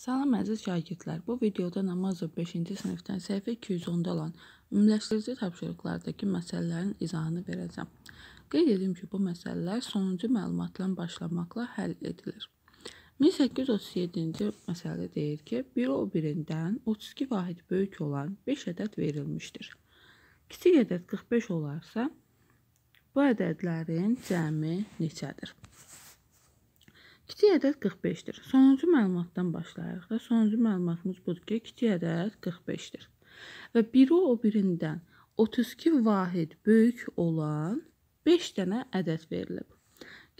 Salam əziz şagirdlər. Bu videoda Namazov 5-ci sinifdən səhifə 210-da olan ümumiləşdirici tapşırıqlardakı məsələlərin izahını verəcəm. Qeyd edim ki, bu məsələlər sonuncu məlumatla başlamaqla həll edilir. 1837-ci məsələdə deyir ki, biri o birindən 32 vahid böyük olan 5 ədəd verilmişdir. Kiçik ədəd 45 olarsa, bu ədədlərin cəmi neçədir? Kiçik ədəd 45-dir. Sonuncu məlumatdan başlayırıq da sonuncu məlumatımız budur ki, kiçik ədəd 45-dir. Və biri o birindən 32 vahid böyük olan 5 dənə ədəd verilib.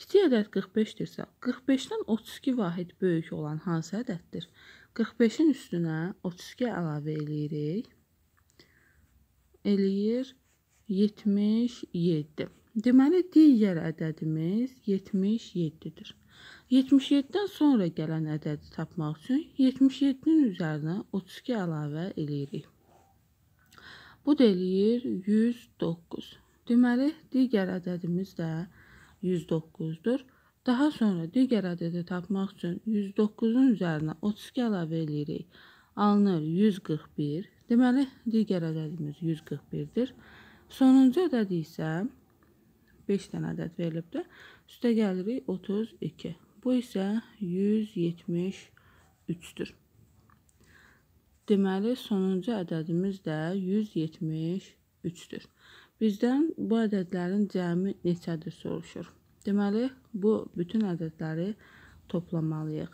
Kiçik ədəd 45-dirsə, 45-dən 32 vahid böyük olan hansı ədəddir? 45-in üstünə 32 əlavə eləyirik. Eləyir 77. Deməli digər ədədimiz 77-dir. 77-dən sonra gələn ədədi tapmaq üçün 77-nin üzərinə 32 əlavə eləyirik. Bu da eləyir 109. Deməli, digər ədədimiz də 109-dur. Daha sonra digər ədədi tapmaq üçün 109-un üzərinə 32 əlavə eləyirik. Alınır 141. Deməli, digər ədədimiz 141-dir. Sonuncu ədədi isə 5 dənə ədəd verilibdir. Üstə gəlirik 32. Bu isə 173-dür. Deməli, sonuncu ədədimiz də 173-dür. Bizdən bu ədədlərin cəmi neçədir soruşur. Deməli, bu bütün ədədləri toplamalıyıq.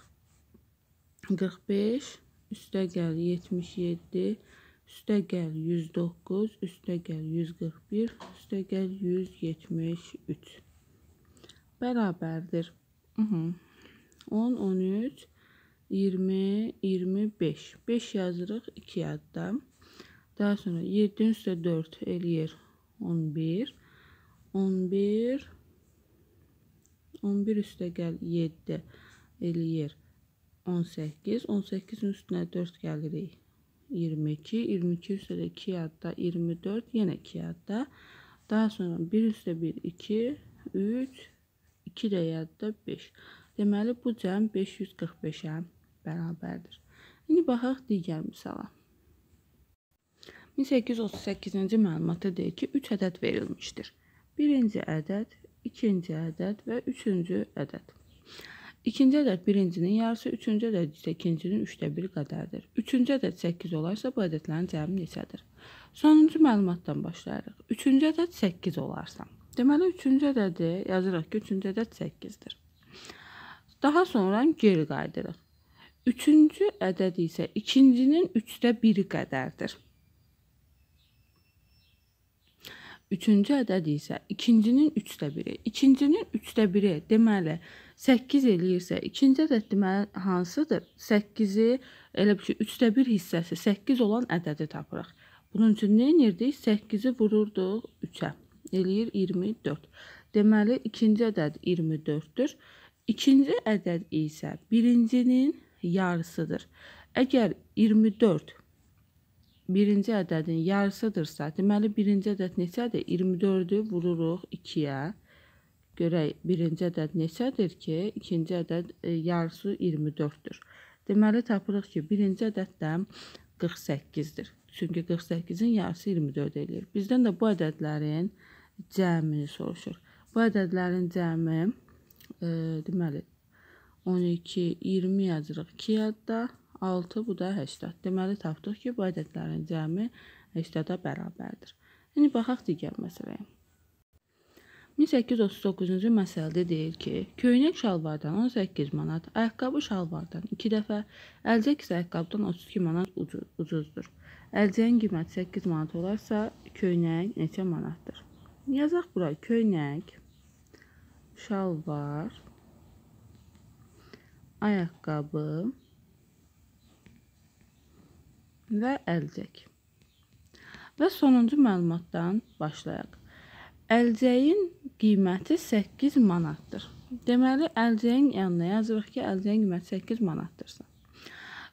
45 üstə gəl 77 üstə gəl 109 üstə gəl 141 üstə gəl 173 bərabərdir. 10, 13, 20, 25. 5 yazırıq 2 yadda. Daha sonra 7-nin üstə 4 eləyir 11. 11, 11 üstə gəl 7 eləyir 18. 18-in üstünə 4 gəlirik 22, 22 üstə də 2 yadda, 24, yenə 2 yadda. Daha sonra 1 üstə 1, 2, 3, 2 rəyəddə 5. Deməli, bu cəm 545-ə bərabərdir. İndi baxaq digər misala. 1838-ci məlumatda deyir ki, 3 ədəd verilmişdir. Birinci ədəd, ikinci ədəd və üçüncü ədəd. İkinci ədəd birincinin yarısı, üçüncü ədəd isə ikincinin üçdə biri qədərdir. Üçüncü ədəd 8 olarsa, bu ədədlərin cəmi neçədir? Sonuncu məlumatdan başlayırıq. Üçüncü ədəd 8 olarsa, Deməli, üçüncü ədədi yazırıq ki, üçüncü ədəd 8-dir. Daha sonra geri qayıdırıq. Üçüncü ədəd isə ikincinin üçdə biri qədərdir. Üçüncü ədəd isə ikincinin üçdə biri. İkincinin üçdə biri deməli, 8 eləyirsə, ikinci ədəd deməli hansıdır? 8-i elə bir ki, 3də 1 hissəsi 8 olan ədədi tapırıq. Bunun üçün nə edirdik? 8-i vururduq 3-ə eləyir 24. Deməli, ikinci ədəd 24-dür. İkinci ədəd isə birincinin yarısıdır. Əgər 24 birinci ədədin yarısıdırsa, deməli birinci ədəd neçədir? 24-ü vururuq 2-yə. Görək birinci ədəd neçədir ki, ikinci ədəd e, yarısı 24-dür. Deməli tapırıq ki, birinci ədəd də 48-dir. Çünki 48-in yarısı 24 eləyir. Bizdən də bu ədədlərin cəmini soruşur. Bu ədədlərin cəmi e, deməli 12, 20 yazırıq 2 yadda, 6 bu da 80. Deməli tapdıq ki, bu ədədlərin cəmi 80-a bərabərdir. İndi yəni, baxaq digər məsələyə. 1839-cu məsələdə deyir ki, köynək şalvardan 18 manat, ayaqqabı şalvardan 2 dəfə, əlcək isə ayaqqabıdan 32 manat ucuzdur. Əlcəyin qiyməti 8 manat olarsa, köynək neçə manatdır? Yazaq bura köynək, şalvar, ayaqqabı və əlcək. Və sonuncu məlumatdan başlayaq. Əlcəyin qiyməti 8 manatdır. Deməli, əlcəyin yanına yazırıq ki, əlcəyin qiyməti 8 manatdırsa.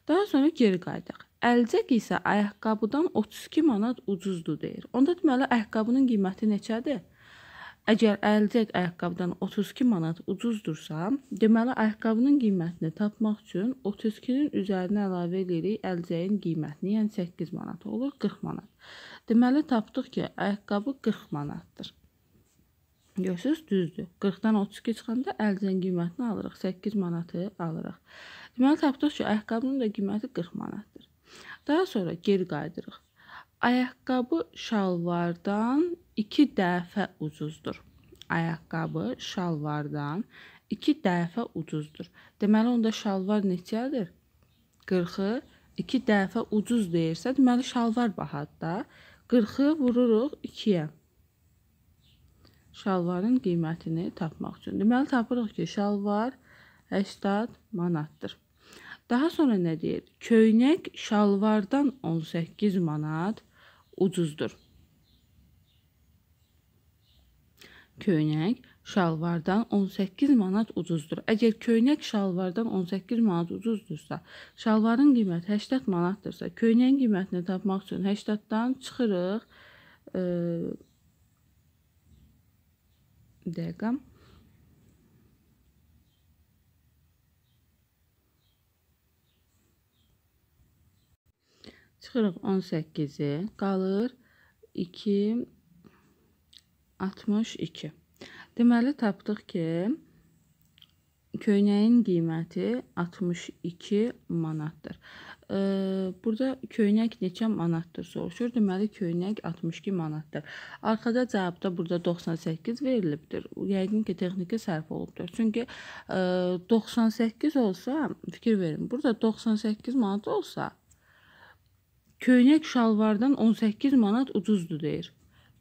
Daha sonra geri qayıdaq. Əlcək isə ayaqqabıdan 32 manat ucuzdur deyir. Onda deməli ayaqqabının qiyməti neçədir? Əgər əlcək ayaqqabıdan 32 manat ucuzdursa, deməli ayaqqabının qiymətini tapmaq üçün 32-nin üzərinə əlavə edirik əlcəyin qiymətini, yəni 8 manat olur, 40 manat. Deməli tapdıq ki, ayaqqabı 40 manatdır. Görürsüz, düzdür. 40-dan 32 çıxanda əlcəyin qiymətini alırıq, 8 manatı alırıq. Deməli tapdıq ki, ayaqqabının da qiyməti 40 manat. Daha sonra geri qayıdırıq. Ayaqqabı şalvardan 2 dəfə ucuzdur. Ayaqqabı şalvardan 2 dəfə ucuzdur. Deməli onda şalvar neçədir? 40-ı 2 dəfə ucuz deyirsə, deməli şalvar bahadır da. 40-ı vururuq 2-yə. Şalvarın qiymətini tapmaq üçün. Deməli tapırıq ki, şalvar 80 manatdır. Daha sonra nə deyir? Köynək şalvardan 18 manat ucuzdur. Köynək şalvardan 18 manat ucuzdur. Əgər köynək şalvardan 18 manat ucuzdursa, şalvarın qiyməti 80 manatdırsa, köynəyin qiymətini tapmaq üçün 80-dan çıxırıq. E, dəqiqəm. Çıxırıq 18-i. Qalır 2 62. Deməli tapdıq ki, köynəyin qiyməti 62 manatdır. Burada köynək neçə manatdır soruşur. Deməli köynək 62 manatdır. Arxada cavabda burada 98 verilibdir. Yəqin ki, texniki sərf olubdur. Çünki 98 e, olsa, fikir verin, burada 98 manat olsa Köynək şalvardan 18 manat ucuzdur deyir.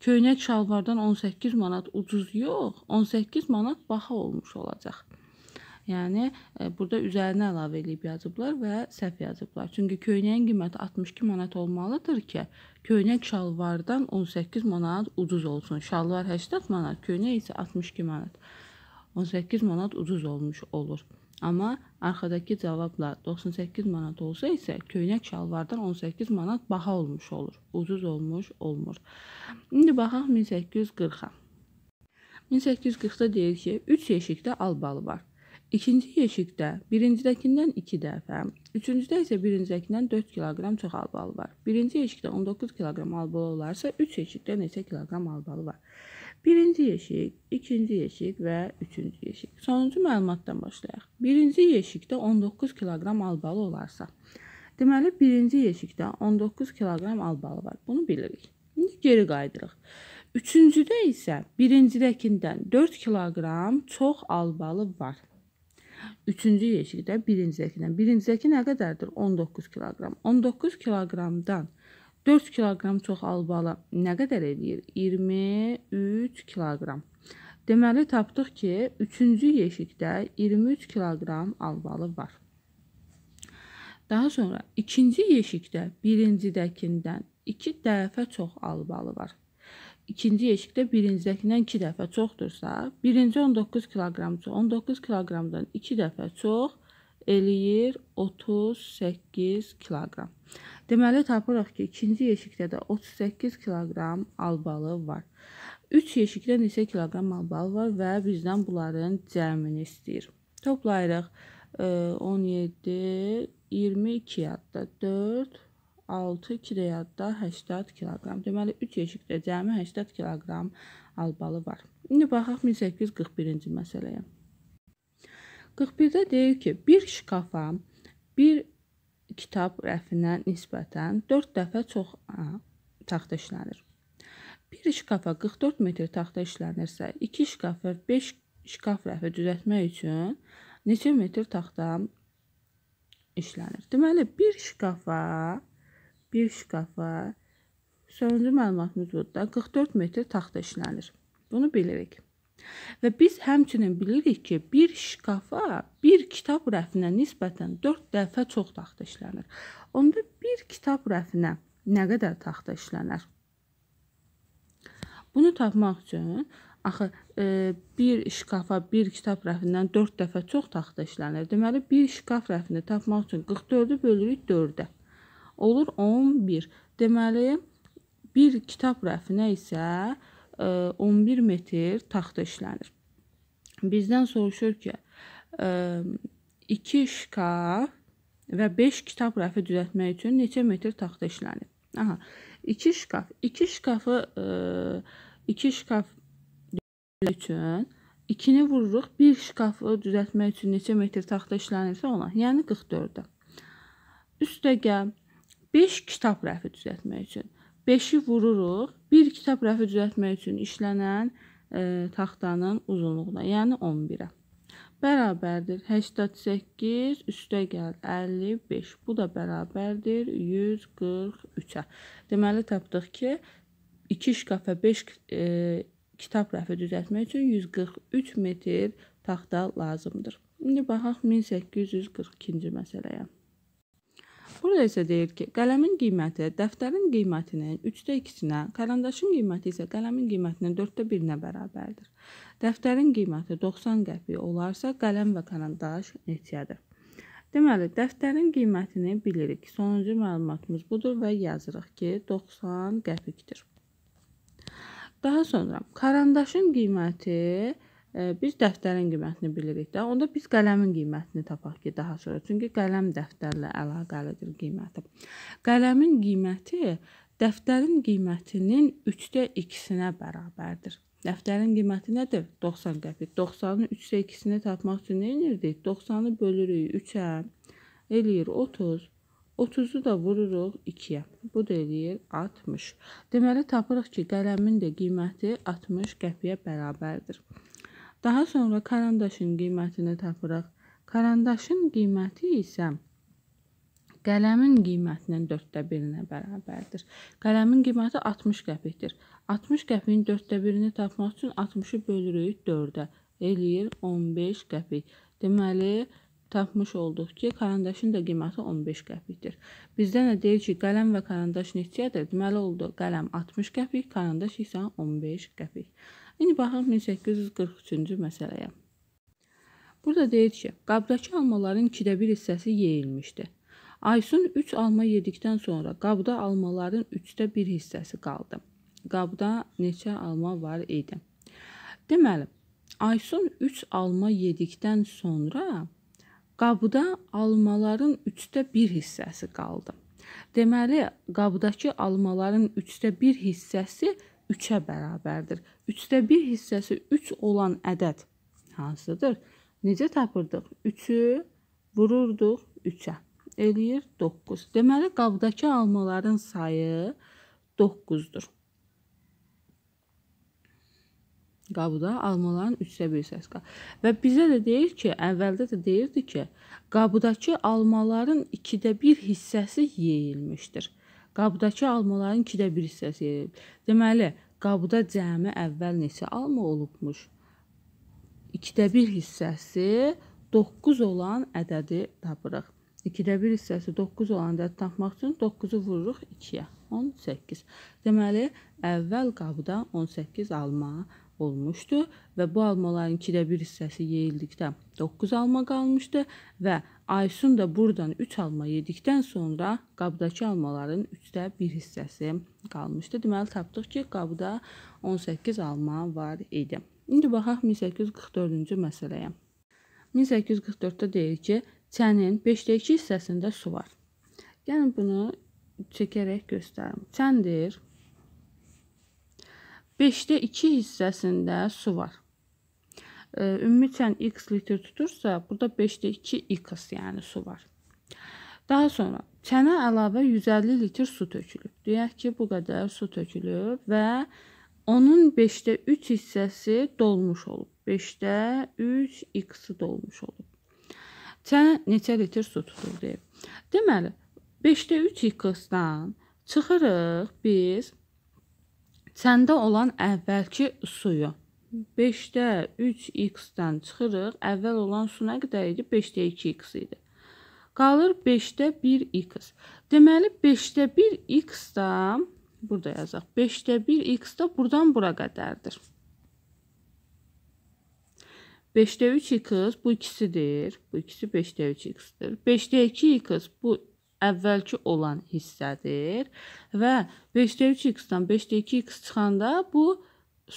Köynək şalvardan 18 manat ucuz yox, 18 manat baha olmuş olacaq. Yəni e, burada üzərinə əlavə eləyib yazıblar və səhv yazıblar. Çünki köynəyin qiyməti 62 manat olmalıdır ki, köynək şalvardan 18 manat ucuz olsun. Şalvar 80 manat, köynək isə 62 manat. 18 manat ucuz olmuş olur. Amma arxadakı cavabla 98 manat olsa isə köynək şalvardan 18 manat baha olmuş olur. Ucuz olmuş olmur. İndi baxaq 1840-a. 1840-da deyir ki, 3 yeşikdə albalı var. İkinci yeşikdə birincidəkindən 2 dəfə, üçüncüdə isə birincidəkindən 4 kiloqram çox albalı var. Birinci yeşikdə 19 kiloqram albalı olarsa, 3 yeşikdə neçə kiloqram albalı var? Birinci yeşik, ikinci yeşik və üçüncü yeşik. Sonuncu məlumatdan başlayaq. Birinci yeşikdə 19 kiloqram albalı olarsa, deməli birinci yeşikdə 19 kiloqram albalı var. Bunu bilirik. İndi geri qayıdırıq. Üçüncüdə isə birincidəkindən 4 kiloqram çox albalı var. Üçüncü yeşikdə birincidəkindən. Birincidəki nə qədərdir? 19 kiloqram. 19 kiloqramdan 4 4 kiloqram çoxalmalı nə qədər eləyir? 23 kiloqram. Deməli tapdıq ki, 3-cü yeşikdə 23 kiloqram albalı var. Daha sonra ikinci yeşikdə birincidəkindən 2 dəfə çox albalı var. İkinci yeşikdə birincidəkindən 2 dəfə çoxdursa, birinci 19 kiloqramdır. 19 kiloqramdan 2 dəfə çox eləyir 38 kiloqram. Deməli tapırıq ki, ikinci yeşikdə də 38 kiloqram albalı var. 3 yeşikdə neçə kiloqram albalı var və bizdən bunların cəmini istəyir. Toplayırıq. 17 e, 22 yadda 4 6 2 yadda 80 kiloqram. Deməli 3 yeşikdə cəmi 80 kiloqram albalı var. İndi baxaq 1841-ci məsələyə. 41-də deyir ki, bir şkafa bir kitab rəfinə nisbətən 4 dəfə çox ə, taxta işlənir. Bir şkafa 44 metr taxta işlənirsə, 2 şkaf və 5 şkaf rəfi düzəltmək üçün neçə metr taxta işlənir? Deməli, bir şkafa bir şkafa sonuncu məlumatımız budur da 44 metr taxta işlənir. Bunu bilirik. Və biz həmçinin bilirik ki, bir şkafa bir kitab rəfinə nisbətən 4 dəfə çox taxta işlənir. Onda bir kitab rəfinə nə qədər taxta işlənər? Bunu tapmaq üçün Axı e, bir şkafa bir kitab rəfindən 4 dəfə çox taxta işlənir. Deməli bir şkaf rəfini tapmaq üçün 44-ü bölürük 4-ə. Olur 11. Deməli bir kitab rəfinə isə 11 e, metr taxta işlənir. Bizdən soruşur ki, 2 e, şkaf və 5 kitab rəfi düzəltmək üçün neçə metr taxta işlənir? Aha, 2 e, şkaf. 2 şkafı 2 şkaf üçün 2-ni vururuq. 1 şkafı düzəltmək üçün neçə metr taxta işlənirsə ona, yəni 44-də. Üstəgə 5 kitab rəfi düzəltmək üçün 5-i vururuq. Bir kitab rəfi düzəltmək üçün işlənən e, taxtanın uzunluğuna, yəni 11-ə. Bərabərdir 88 üstə gəl 55. Bu da bərabərdir 143-ə. Deməli tapdıq ki, 2 şkafa 5 e, kitab rəfi düzəltmək üçün 143 metr taxta lazımdır. İndi baxaq 1842-ci məsələyə. Məşğul isə deyir ki, qələmin qiyməti dəftərin qiymətinin 3də 2-sinə, karandaşın qiyməti isə qələmin qiymətinin 4də 1-nə bərabərdir. Dəftərin qiyməti 90 qəpik olarsa, qələm və karandaş netiyadır. Deməli, dəftərin qiymətini bilirik. Sonuncu məlumatımız budur və yazırıq ki, 90 qəpikdir. Daha sonra karandaşın qiyməti 1 biz dəftərin qiymətini bilirik də. Onda biz qələmin qiymətini tapaq ki, daha sonra. Çünki qələm dəftərlə əlaqəlidir qiyməti. Qələmin qiyməti dəftərin qiymətinin 3də 2-sinə bərabərdir. Dəftərin qiyməti nədir? 90 qəpik. 90-ın 3-də 2-sini tapmaq üçün nə edirdik? 90-ı bölürük 3-ə, eləyir 30. 30-u da vururuq 2-yə. Bu da eləyir 60. Deməli tapırıq ki, qələmin də qiyməti 60 qəpiyə bərabərdir. Daha sonra karandaşın qiymətini tapırıq. Karandaşın qiyməti isə qələmin qiymətinin 4də 1-nə bərabərdir. Qələmin qiyməti 60 qəpikdir. 60 qəpiyin 4də 1-ni tapmaq üçün 60-ı bölürük 4-ə. Eləyir 15 qəpik. Deməli, tapmış olduq ki, karandaşın da qiyməti 15 qəpikdir. Bizdə nə deyir ki, qələm və karandaş neçəyədir? Deməli oldu, qələm 60 qəpik, karandaş isə 15 qəpik. İndi baxın 1843-cü məsələyə. Burada deyir ki, qabdakı almaların 2də 1 hissəsi yeyilmişdi. Aysun 3 alma yedikdən sonra qabda almaların 3də 1 hissəsi qaldı. Qabda neçə alma var idi? Deməli, Aysun 3 alma yedikdən sonra qabda almaların 3də 1 hissəsi qaldı. Deməli, qabdakı almaların 3də 1 hissəsi qaldı 3-ə bərabərdir. 3-də 1 hissəsi 3 olan ədəd hansıdır? Necə tapırdıq? 3-ü vururduq 3-ə. Eləyir 9. Deməli, qabdakı almaların sayı 9-dur. Qabda almaların 3-də 1 hissəsi qalır. Və bizə də deyir ki, əvvəldə də deyirdi ki, qabdakı almaların 2-də 1 hissəsi yeyilmişdir. Qabdakı almaların 2də 1 hissəsi yeyilib. Deməli, qabda cəmi əvvəl neçə alma olubmuş? 2də 1 hissəsi 9 olan ədədi tapırıq. 2də 1 hissəsi 9 olan ədədi tapmaq üçün 9-u vururuq 2-yə. 18. Deməli, əvvəl qabda 18 alma olmuşdu və bu almaların 2-də 1 hissəsi yeyildikdə 9 alma qalmışdı və Aysun da buradan 3 alma yedikdən sonra qabdakı almaların 3-də 1 hissəsi qalmışdı. Deməli tapdıq ki, qabda 18 alma var idi. İndi baxaq 1844-cü məsələyə. 1844-də deyir ki, çənin 5-də 2 hissəsində su var. Yəni bunu çəkərək göstərim. Çəndir 5-də 2 hissəsində su var. Ümumiçən x litr tutursa, burada 5-də 2 x, yəni su var. Daha sonra çənə əlavə 150 litr su tökülüb. Deyək ki, bu qədər su tökülüb və onun 5-də 3 hissəsi dolmuş olub. 5-də 3 x-i dolmuş olub. Çənə neçə litr su tutur deyib. Deməli, 5-də 3 x-dan çıxırıq biz Səndə olan əvvəlki suyu 5-də 3x-dən çıxırıq. Əvvəl olan su nə qədər idi? 5-də 2x idi. Qalır 5-də 1x. Deməli 5-də 1x da burada yazaq. 5-də 1x da burdan bura qədərdir. 5-də 3x bu ikisidir. Bu ikisi 5-də 3x-dir. 5-də 2x bu əvvəlki olan hissədir və 5-də 3x-dan 5-də 2x çıxanda bu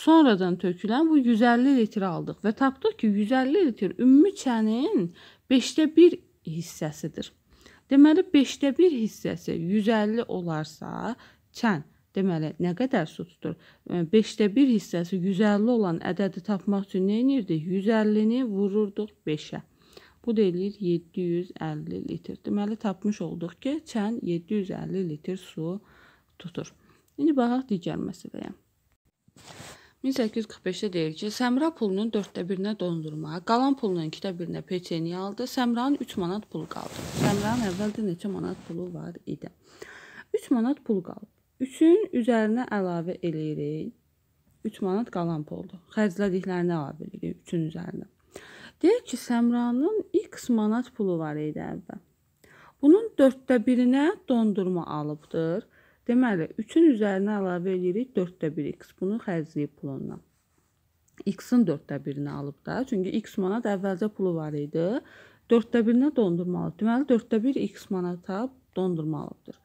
sonradan tökülən bu 150 litr aldıq və tapdıq ki, 150 litr ümumi çənin 5-də 1 hissəsidir. Deməli 5-də 1 hissəsi 150 olarsa, çən Deməli, nə qədər su tutur? 5-də e, 1 hissəsi 150 olan ədədi tapmaq üçün nə edirdik? 150-ni vururduq 5-ə. Bu da eləyir 750 litr. Deməli, tapmış olduq ki, çən 750 litr su tutur. İndi baxaq digər məsələyə. 1845-də deyir ki, Səmra pulunun 4də birinə dondurma, qalan pulunun 2də birinə peçeni aldı, Səmranın 3 manat pulu qaldı. Səmranın əvvəldə neçə manat pulu var idi? 3 manat pul qaldı. 3-ün üzərinə əlavə eləyirik. 3 manat qalan puldur. Xərclədiklərini əlavə eləyirik 3-ün üzərinə. Deyək ki, Səmranın x manat pulu var idi əvvəl. Bunun 4də 1-inə dondurma alıbdır. Deməli, 3-ün üzərinə əlavə edirik 4də 1x. Bunu xərcləyib pulundan. x-in 4də 1-ini alıb da. Çünki x manat əvvəlcə pulu var idi. 4də 1-inə dondurma alıb. Deməli, 4də 1 x manata dondurma alıbdır.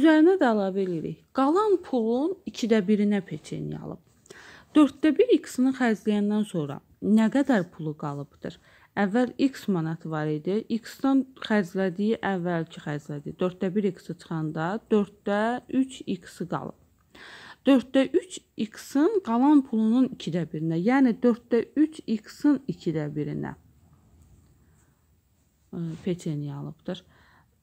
Üzərinə də əlavə edirik. Qalan pulun 2də 1-inə peçeni alıb. 4də 1 x-ini xərcləyəndən sonra nə qədər pulu qalıbdır? Əvvəl x manat var idi. X-dan xərclədiyi əvvəlki xərclədi. 4də 1 x-i çıxanda 4də 3 x-i qalıb. 4də 3 x-in qalan pulunun 2də 1-nə, yəni 4də 3 x-in 2də 1-nə e, peçeni alıbdır.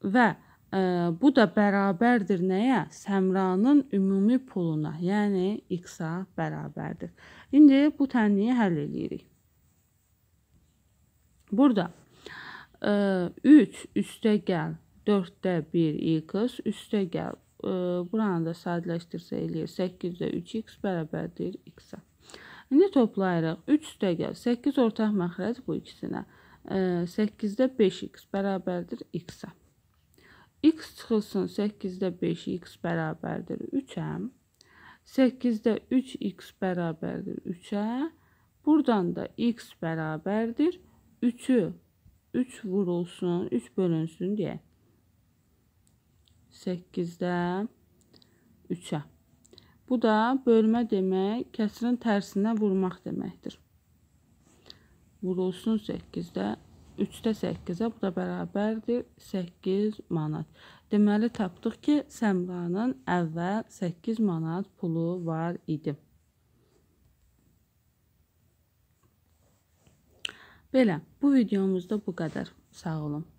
Və ə, e, bu da bərabərdir nəyə? Səmranın ümumi puluna, yəni x-a bərabərdir. İndi bu tənliyi həll eləyirik. Burada 3 e, üstə gəl 4-də 1 x üstə gəl e, buranı da sadələşdirsə eləyir 8-də 3x bərabərdir x-ə. İndi toplayırıq. 3 üstəgəl 8 ortaq məxrəc bu ikisinə. 8-də e, 5x bərabərdir x-ə. x çıxılsın 8-də 5x bərabərdir 3-ə. 8-də 3x bərabərdir 3-ə. Buradan da x bərabərdir 3-ü 3 vurulsun, 3 bölünsün deyə. 8-də 3-ə. Bu da bölmə demək, kəsirin tərsinə vurmaq deməkdir. Vurulsun 8-də 3-də 8-ə bu da bərabərdir 8 manat. Deməli tapdıq ki, Səmranın əvvəl 8 manat pulu var idi. Belə, bu videomuzda bu qədər. Sağ olun.